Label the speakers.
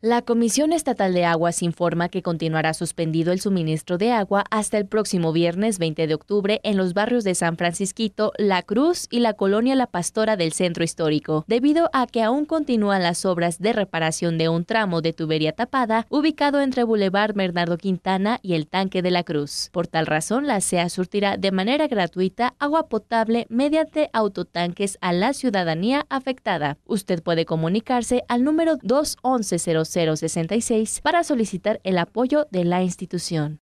Speaker 1: La Comisión Estatal de Aguas informa que continuará suspendido el suministro de agua hasta el próximo viernes 20 de octubre en los barrios de San Francisquito, La Cruz y la colonia La Pastora del centro histórico, debido a que aún continúan las obras de reparación de un tramo de tubería tapada ubicado entre Boulevard Bernardo Quintana y el tanque de La Cruz. Por tal razón, la SEA surtirá de manera gratuita agua potable mediante autotanques a la ciudadanía afectada. Usted puede comunicarse al número 211 066 para solicitar el apoyo de la institución.